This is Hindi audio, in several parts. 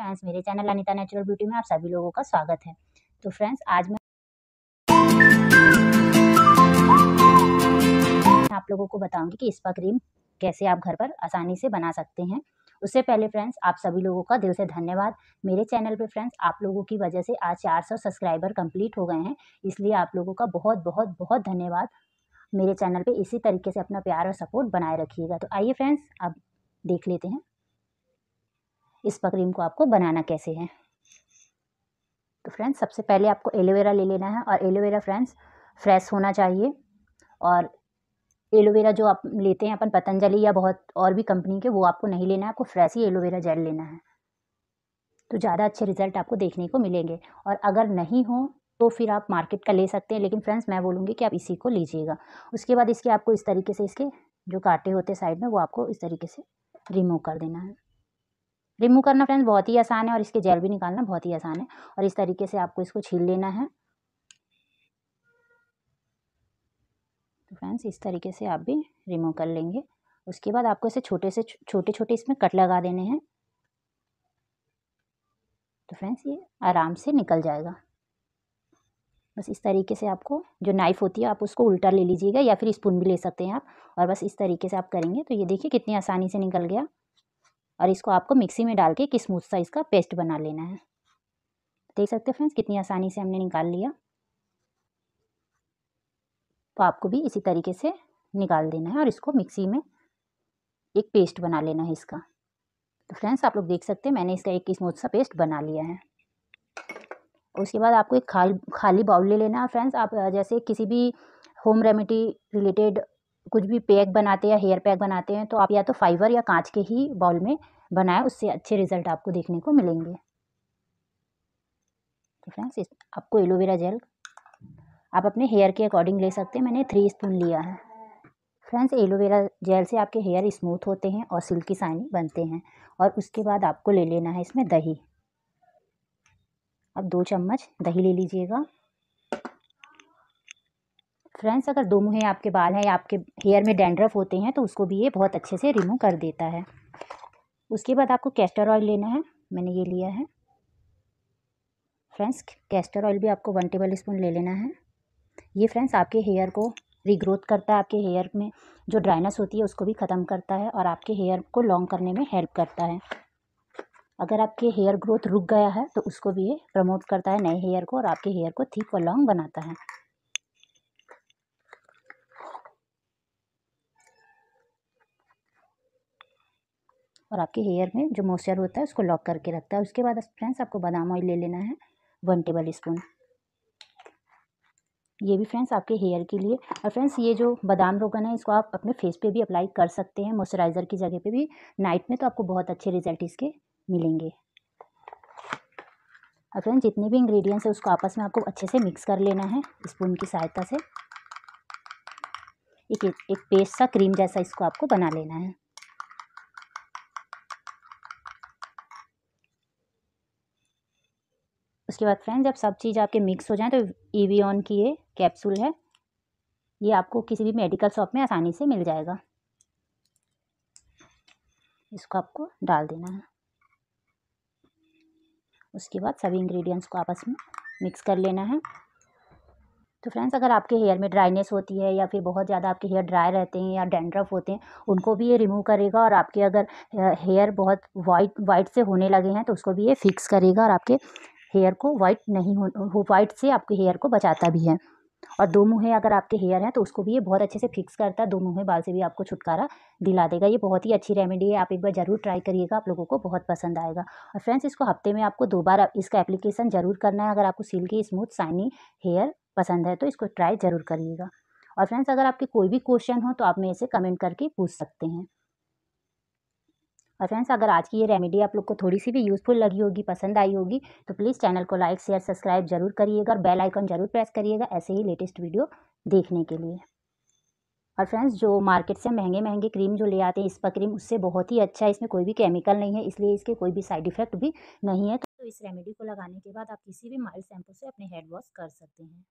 फ्रेंड्स मेरे चैनल अनिता नेचुरल ब्यूटी में आप सभी लोगों का स्वागत है तो फ्रेंड्स आज मैं आप लोगों को बताऊंगी कि स्पा क्रीम कैसे आप घर पर आसानी से बना सकते हैं उससे पहले फ्रेंड्स आप सभी लोगों का दिल से धन्यवाद मेरे चैनल पे फ्रेंड्स आप लोगों की वजह से आज 400 सब्सक्राइबर कंप्लीट हो गए हैं इसलिए आप लोगों का बहुत बहुत बहुत धन्यवाद मेरे चैनल पे इसी तरीके से अपना प्यार और सपोर्ट बनाए रखिएगा तो आइए फ्रेंड्स अब देख लेते हैं इस पकरीम को आपको बनाना कैसे है तो फ्रेंड्स सबसे पहले आपको एलोवेरा ले लेना है और एलोवेरा फ्रेंड्स फ्रेश होना चाहिए और एलोवेरा जो आप लेते हैं अपन पतंजलि या बहुत और भी कंपनी के वो आपको नहीं लेना है आपको फ्रेश ही एलोवेरा जेल लेना है तो ज़्यादा अच्छे रिजल्ट आपको देखने को मिलेंगे और अगर नहीं हो तो फिर आप मार्केट का ले सकते हैं लेकिन फ्रेंड्स मैं बोलूँगी कि आप इसी को लीजिएगा उसके बाद इसके आपको इस तरीके से इसके जो कांटे होते साइड में वो आपको इस तरीके से रिमूव कर देना है रिमूव करना फ्रेंड्स बहुत ही आसान है और इसके जेल भी निकालना बहुत ही आसान है और इस तरीके से आपको इसको छील लेना है तो फ्रेंड्स इस तरीके से आप भी रिमूव कर लेंगे उसके बाद आपको इसे छोटे से छोटे छोटे इसमें कट लगा देने हैं तो फ्रेंड्स ये आराम से निकल जाएगा बस इस तरीके से आपको जो नाइफ़ होती है आप उसको उल्टा ले लीजिएगा या फिर स्पून भी ले सकते हैं आप और बस इस तरीके से आप करेंगे तो ये देखिए कितनी आसानी से निकल गया और इसको आपको मिक्सी में डाल के एक स्मूथ साइज़ का पेस्ट बना लेना है देख सकते हो फ्रेंड्स कितनी आसानी से हमने निकाल लिया तो आपको भी इसी तरीके से निकाल देना है और इसको मिक्सी में एक पेस्ट बना लेना है इसका तो फ्रेंड्स आप लोग देख सकते हैं मैंने इसका एक स्मूथ सा पेस्ट बना लिया है उसके बाद आपको एक खाल खाली बाउल ले लेना है फ्रेंड्स आप जैसे किसी भी होम रेमेडी रिलेटेड कुछ भी पैक बनाते हैं या हेयर पैक बनाते हैं तो आप या तो फाइबर या कांच के ही बाउल में बनाएं उससे अच्छे रिजल्ट आपको देखने को मिलेंगे तो फ्रेंड्स आपको एलोवेरा जेल आप अपने हेयर के अकॉर्डिंग ले सकते हैं मैंने थ्री स्पून लिया है फ्रेंड्स एलोवेरा जेल से आपके हेयर स्मूथ होते हैं और सिल्की साइनी बनते हैं और उसके बाद आपको ले लेना है इसमें दही अब दो चम्मच दही ले लीजिएगा फ्रेंड्स अगर दो मुहे आपके बाल हैं या आपके हेयर में डैंड्रफ होते हैं तो उसको भी ये बहुत अच्छे से रिमूव कर देता है उसके बाद आपको कैस्टर ऑयल लेना है मैंने ये लिया है फ्रेंड्स कैस्टर ऑयल भी आपको वन टेबल स्पून ले लेना है ये फ्रेंड्स आपके हेयर को रिग्रोथ करता है आपके हेयर में जो ड्राइनेस होती है उसको भी ख़त्म करता है और आपके हेयर को लॉन्ग करने में हेल्प करता है अगर आपके हेयर ग्रोथ रुक गया है तो उसको भी ये प्रमोट करता है नए हेयर को और आपके हेयर को थीक और लॉन्ग बनाता है और आपके हेयर में जो मॉइस्चर होता है उसको लॉक करके रखता है उसके बाद फ्रेंड्स आपको बादाम ऑयल ले लेना है वन टेबल स्पून ये भी फ्रेंड्स आपके हेयर के लिए और फ्रेंड्स ये जो बादाम रोगन है इसको आप अपने फेस पे भी अप्लाई कर सकते हैं मॉइस्चराइज़र की जगह पे भी नाइट में तो आपको बहुत अच्छे रिजल्ट इसके मिलेंगे और फ्रेंड्स जितने भी इंग्रेडिएंट्स है उसको आपस में आपको अच्छे से मिक्स कर लेना है स्पून की सहायता से एक एक पेस्ट सा क्रीम जैसा इसको आपको बना लेना है उसके बाद फ्रेंड्स जब सब चीज़ आपके मिक्स हो जाए तो ईवीऑन की ये कैप्सूल है ये आपको किसी भी मेडिकल शॉप में आसानी से मिल जाएगा इसको आपको डाल देना है उसके बाद सभी इंग्रेडिएंट्स को आपस में मिक्स कर लेना है तो फ्रेंड्स अगर आपके हेयर में ड्राइनेस होती है या फिर बहुत ज़्यादा आपके हेयर ड्राई रहते हैं या डेंड्रफ होते हैं उनको भी ये रिमूव करेगा और आपके अगर हेयर बहुत वाइट वाइट से होने लगे हैं तो उसको भी ये फिक्स करेगा और आपके हेयर को वाइट नहीं हो वाइट से आपके हेयर को बचाता भी है और दो मुँह अगर आपके हेयर हैं तो उसको भी ये बहुत अच्छे से फिक्स करता है दो मुँह बाल से भी आपको छुटकारा दिला देगा ये बहुत ही अच्छी रेमेडी है आप एक बार ज़रूर ट्राई करिएगा आप लोगों को बहुत पसंद आएगा और फ्रेंड्स इसको हफ्ते में आपको दो बार इसका एप्लीकेशन ज़रूर करना है अगर आपको सिल्की स्मूथ साइनी हेयर पसंद है तो इसको ट्राई ज़रूर करिएगा और फ्रेंड्स अगर आपके कोई भी क्वेश्चन हो तो आप मेरे से कमेंट करके पूछ सकते हैं और फ्रेंड्स अगर आज की ये रेमेडी आप लोग को थोड़ी सी भी यूज़फुल लगी होगी पसंद आई होगी तो प्लीज़ चैनल को लाइक शेयर सब्सक्राइब जरूर करिएगा और बेल आइकन जरूर प्रेस करिएगा ऐसे ही लेटेस्ट वीडियो देखने के लिए और फ्रेंड्स जो मार्केट से महंगे महंगे क्रीम जो ले आते हैं इस्पा क्रीम उससे बहुत ही अच्छा है इसमें कोई भी केमिकल नहीं है इसलिए इसके कोई भी साइड इफेक्ट भी नहीं है तो इस रेमेडी को लगाने के बाद आप किसी भी माइल्ड शैम्पू से अपने हेड वॉश कर सकते हैं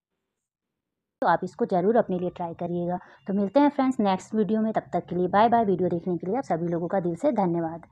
तो आप इसको ज़रूर अपने लिए ट्राई करिएगा तो मिलते हैं फ्रेंड्स नेक्स्ट वीडियो में तब तक के लिए बाय बाय वीडियो देखने के लिए आप सभी लोगों का दिल से धन्यवाद